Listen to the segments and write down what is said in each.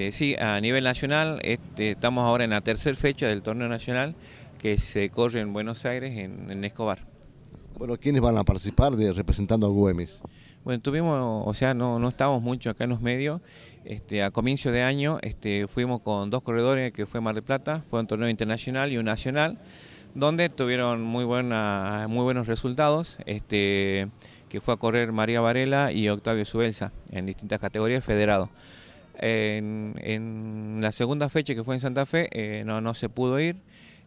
Eh, sí, a nivel nacional, este, estamos ahora en la tercera fecha del torneo nacional que se corre en Buenos Aires, en, Escobar. Bueno, ¿quiénes van a participar representando a Güemes? Bueno, tuvimos, o sea, no, no estábamos mucho acá en los medios. Este, a comienzo de año este, fuimos con dos corredores, que fue Mar del Plata, fue un torneo internacional y un nacional, donde tuvieron muy, muy buenos resultados, que fue a correr María Varela y Octavio Subelsa en distintas categorías federados. En, la segunda fecha que fue en Santa Fe eh, no, no se pudo ir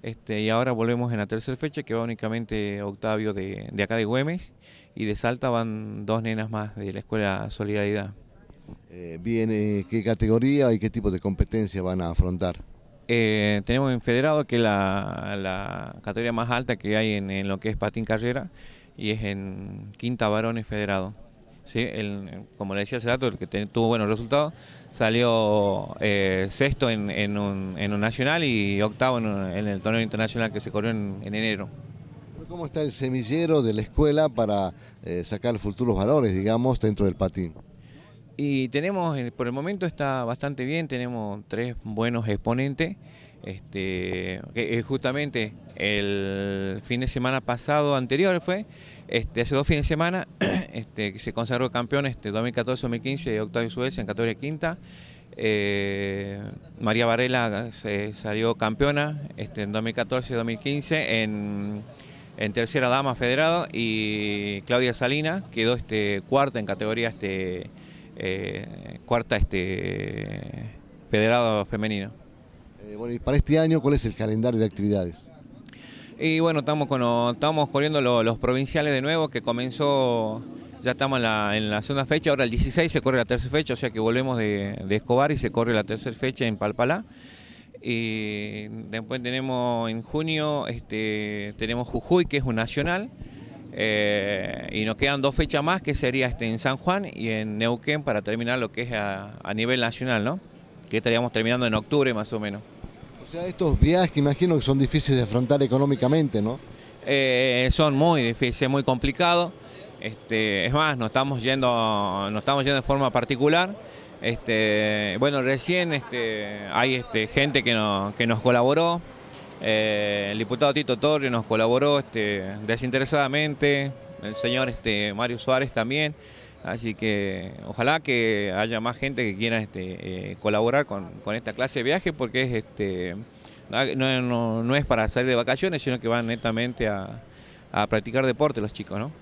este, y ahora volvemos en la tercera fecha que va únicamente Octavio de, acá de Güemes y de Salta van dos nenas más de la Escuela Solidaridad. Eh, viene ¿qué categoría y qué tipo de competencia van a afrontar? Eh, tenemos en Federado, que es la, categoría más alta que hay en, lo que es patín carrera, y es en Quinta Varones Federado como le decía hace rato, el que tuvo buenos resultados, salió eh, sexto en, un, nacional y octavo en, el torneo internacional que se corrió en, enero. Pues, ¿Cómo está el semillero de la escuela para eh, sacar futuros valores, digamos, dentro del patín? Y tenemos, eh, por el momento está bastante bien, tenemos tres buenos exponentes este, que justamente el fin de semana pasado, anterior fue, este, hace dos fines de semana, este, se consagró campeón 2014-2015, Octavio Suez en categoría quinta. Eh, María Varela ah, se salió campeona en 2014-2015 en, tercera dama federado y Claudia Salina quedó cuarta en categoría eh, cuarta este, federado femenino. Eh, bueno, y para este año, ¿cuál es el calendario de actividades? Y bueno, estamos, corriendo los, provinciales de nuevo, que comenzó, ya estamos en la, segunda fecha, ahora el 16 se corre la tercera fecha, o sea que volvemos de, Escobar y se corre la tercera fecha en Palpalá. Y después tenemos en junio, este, tenemos Jujuy, que es un nacional, eh, y nos quedan dos fechas más, que sería este, en San Juan y en Neuquén para terminar lo que es a, a nivel nacional, ¿no? que estaríamos terminando en octubre más o menos. O sea, estos viajes imagino que son difíciles de afrontar económicamente, ¿no? Eh, son muy difíciles, muy complicados. Este, es más, nos estamos yendo, estamos yendo de forma particular. Este, bueno, recién este, hay gente que, que nos colaboró. Eh, el diputado Tito Torre nos colaboró desinteresadamente. El señor Mario Suárez también. Así que ojalá que haya más gente que quiera este, eh, colaborar con, esta clase de viaje porque es este no, no, es para salir de vacaciones, sino que van netamente a, a practicar deporte los chicos, ¿no?